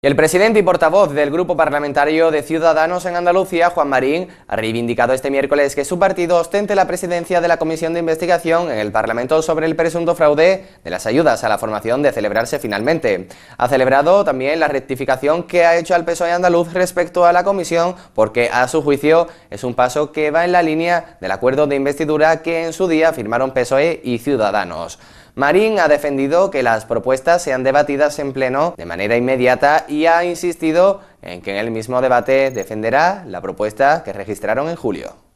El presidente y portavoz del Grupo Parlamentario de Ciudadanos en Andalucía, Juan Marín, ha reivindicado este miércoles que su partido ostente la presidencia de la Comisión de Investigación en el Parlamento sobre el presunto fraude de las ayudas a la formación de celebrarse finalmente. Ha celebrado también la rectificación que ha hecho al PSOE andaluz respecto a la comisión porque, a su juicio, es un paso que va en la línea del acuerdo de investidura que en su día firmaron PSOE y Ciudadanos. Marín ha defendido que las propuestas sean debatidas en pleno de manera inmediata y ha insistido en que en el mismo debate defenderá la propuesta que registraron en julio.